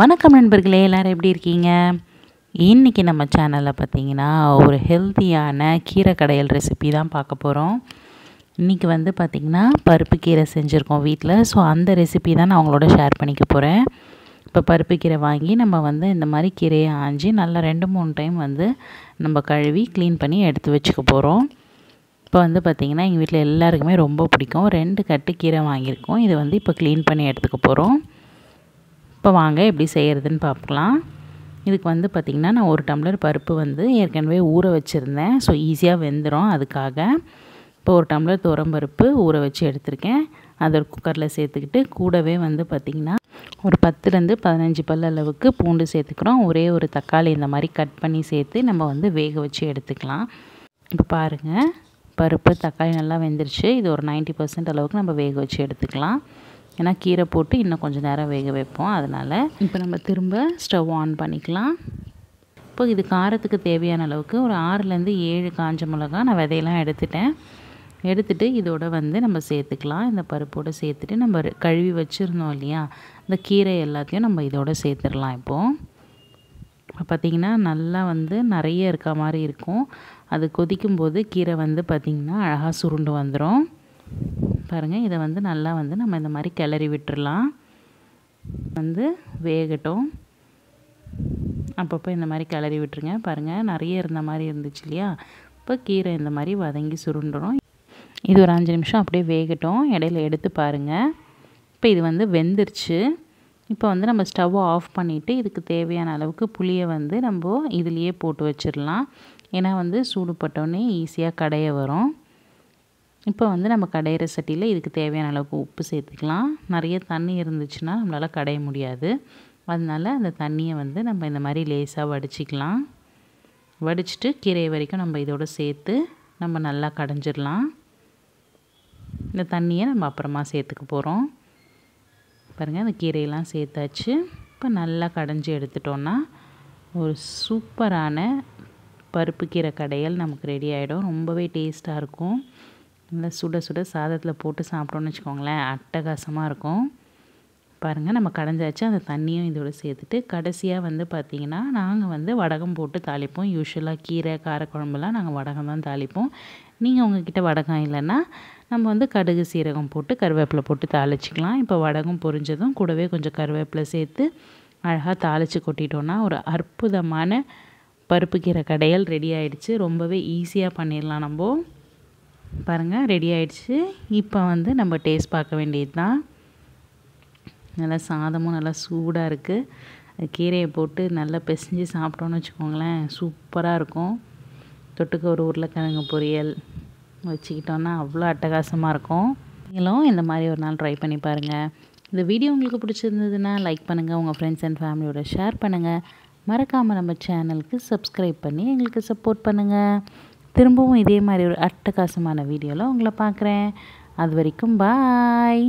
வணக்கம் நண்பர்களே எல்லோரும் எப்படி இருக்கீங்க இன்றைக்கி நம்ம சேனலில் பார்த்திங்கன்னா ஒரு ஹெல்த்தியான கீரை கடையல் ரெசிபி தான் பார்க்க போகிறோம் இன்றைக்கி வந்து பார்த்திங்கன்னா பருப்பு கீரை செஞ்சுருக்கோம் வீட்டில் ஸோ அந்த ரெசிபி தான் நான் அவங்களோட ஷேர் பண்ணிக்க போகிறேன் இப்போ பருப்பு கீரை வாங்கி நம்ம வந்து இந்த மாதிரி கீரையை ஆஞ்சி நல்லா ரெண்டு மூணு டைம் வந்து நம்ம கழுவி க்ளீன் பண்ணி எடுத்து வச்சுக்க போகிறோம் இப்போ வந்து பார்த்திங்கன்னா எங்கள் வீட்டில் எல்லாருக்குமே ரொம்ப பிடிக்கும் ரெண்டு கட்டு கீரை வாங்கியிருக்கோம் இதை வந்து இப்போ க்ளீன் பண்ணி எடுத்துக்க போகிறோம் இப்போ வாங்க எப்படி செய்கிறதுன்னு பார்க்கலாம் இதுக்கு வந்து பார்த்திங்கன்னா நான் ஒரு டம்ளர் பருப்பு வந்து ஏற்கனவே ஊற வச்சுருந்தேன் ஸோ ஈஸியாக வெந்துடும் அதுக்காக இப்போ ஒரு டம்ளர் துவரம்பருப்பு ஊற வச்சு எடுத்திருக்கேன் அதை ஒரு குக்கரில் சேர்த்துக்கிட்டு கூடவே வந்து பார்த்திங்கன்னா ஒரு பத்துலேருந்து பதினஞ்சு பல் அளவுக்கு பூண்டு சேர்த்துக்கிறோம் ஒரே ஒரு தக்காளி இந்த மாதிரி கட் பண்ணி சேர்த்து நம்ம வந்து வேக வச்சு எடுத்துக்கலாம் இப்போ பாருங்கள் பருப்பு தக்காளி நல்லா வெந்துருச்சு இது ஒரு நைன்ட்டி பர்சன்ட் அளவுக்கு நம்ம வேக வச்சு எடுத்துக்கலாம் ஏன்னா கீரை போட்டு இன்னும் கொஞ்சம் நேரம் வேக வைப்போம் அதனால் இப்போ நம்ம திரும்ப ஸ்டவ் ஆன் பண்ணிக்கலாம் இப்போ இது காரத்துக்கு தேவையான அளவுக்கு ஒரு ஆறுலேருந்து ஏழு காஞ்ச மிளகா நான் விதையெல்லாம் எடுத்துட்டேன் எடுத்துகிட்டு இதோட வந்து நம்ம சேர்த்துக்கலாம் இந்த பருப்போடு சேர்த்துட்டு நம்ம கழுவி வச்சுருந்தோம் இல்லையா இந்த கீரை எல்லாத்தையும் நம்ம இதோட சேர்த்துடலாம் இப்போது இப்போ பார்த்திங்கன்னா நல்லா வந்து நிறைய இருக்க மாதிரி இருக்கும் அது கொதிக்கும் போது கீரை வந்து பார்த்திங்கன்னா அழகாக சுருண்டு வந்துடும் பாருங்கள் இதை வந்து நல்லா வந்து நம்ம இந்த மாதிரி கிளறி விட்டுடலாம் வந்து வேகட்டும் அப்பப்போ இந்த மாதிரி கிளறி விட்டுருங்க பாருங்கள் நிறைய இருந்த மாதிரி இருந்துச்சு இல்லையா இப்போ கீரை இந்த மாதிரி வதங்கி சுருண்டுடும் இது ஒரு அஞ்சு நிமிஷம் அப்படியே வேகட்டும் இடையில எடுத்து பாருங்கள் இப்போ இது வந்து வெந்துருச்சு இப்போ வந்து நம்ம ஸ்டவ்வை ஆஃப் பண்ணிவிட்டு இதுக்கு தேவையான அளவுக்கு புளியை வந்து நம்ம இதுலேயே போட்டு வச்சிடலாம் ஏன்னா வந்து சூடுபட்டோன்னே ஈஸியாக கடையை வரும் இப்போ வந்து நம்ம கடையிற சட்டியில் இதுக்கு தேவையான அளவுக்கு உப்பு சேர்த்துக்கலாம் நிறைய தண்ணி இருந்துச்சுன்னா நம்மளால் கடைய முடியாது அதனால் அந்த தண்ணியை வந்து நம்ம இந்த மாதிரி லேஸாக வடிச்சிக்கலாம் வடிச்சிட்டு கீரை வரைக்கும் நம்ம இதோடு சேர்த்து நம்ம நல்லா கடைஞ்சிடலாம் இந்த தண்ணியை நம்ம அப்புறமா சேர்த்துக்க போகிறோம் பாருங்கள் அந்த கீரையெல்லாம் சேர்த்தாச்சு இப்போ நல்லா கடைஞ்சி எடுத்துட்டோன்னா ஒரு சூப்பரான பருப்பு கீரை கடையல் நமக்கு ரெடி ஆகிடும் ரொம்பவே டேஸ்ட்டாக இருக்கும் நல்லா சுட சுட சாதத்தில் போட்டு சாப்பிட்டோன்னு வச்சுக்கோங்களேன் அட்டகாசமாக இருக்கும் பாருங்கள் நம்ம கடைஞ்சாச்சு அந்த தண்ணியும் இதோட சேர்த்துட்டு கடைசியாக வந்து பார்த்திங்கன்னா நாங்கள் வந்து வடகம் போட்டு தாளிப்போம் யூஸ்வலாக கீரை காரக்குழம்புலாம் நாங்கள் வடகம் தான் தாளிப்போம் நீங்கள் உங்ககிட்ட வடகம் இல்லைன்னா நம்ம வந்து கடுகு சீரகம் போட்டு கருவேப்பிலை போட்டு தாளிச்சிக்கலாம் இப்போ வடகம் பொரிஞ்சதும் கூடவே கொஞ்சம் கருவேப்பிலை சேர்த்து அழகாக தாளித்து கொட்டிட்டோன்னா ஒரு அற்புதமான பருப்பு கீரை கடையல் ரெடி ஆகிடுச்சு ரொம்பவே ஈஸியாக பண்ணிடலாம் நம்ம பாருங்கள் ரெடி ஆயிடுச்சு இப்போ வந்து நம்ம டேஸ்ட் பார்க்க வேண்டியது தான் நல்லா சாதமும் நல்லா சூடாக இருக்குது கீரையை போட்டு நல்லா பிசைஞ்சு சாப்பிட்டோன்னு வச்சுக்கோங்களேன் சூப்பராக இருக்கும் தொட்டுக்க ஒரு உருளைக்கிழங்கு பொரியல் வச்சுக்கிட்டோன்னா அவ்வளோ அட்டகாசமாக இருக்கும் நீங்களும் இந்த மாதிரி ஒரு நாள் ட்ரை பண்ணி பாருங்கள் இந்த வீடியோ உங்களுக்கு பிடிச்சிருந்ததுன்னா லைக் பண்ணுங்கள் உங்கள் ஃப்ரெண்ட்ஸ் அண்ட் ஃபேமிலியோட ஷேர் பண்ணுங்கள் மறக்காமல் நம்ம சேனலுக்கு சப்ஸ்கிரைப் பண்ணி எங்களுக்கு சப்போர்ட் பண்ணுங்கள் திரும்பவும் இதே மாதிரி ஒரு அட்டகாசமான வீடியோவில் உங்களை பார்க்குறேன் அது வரைக்கும் பாய்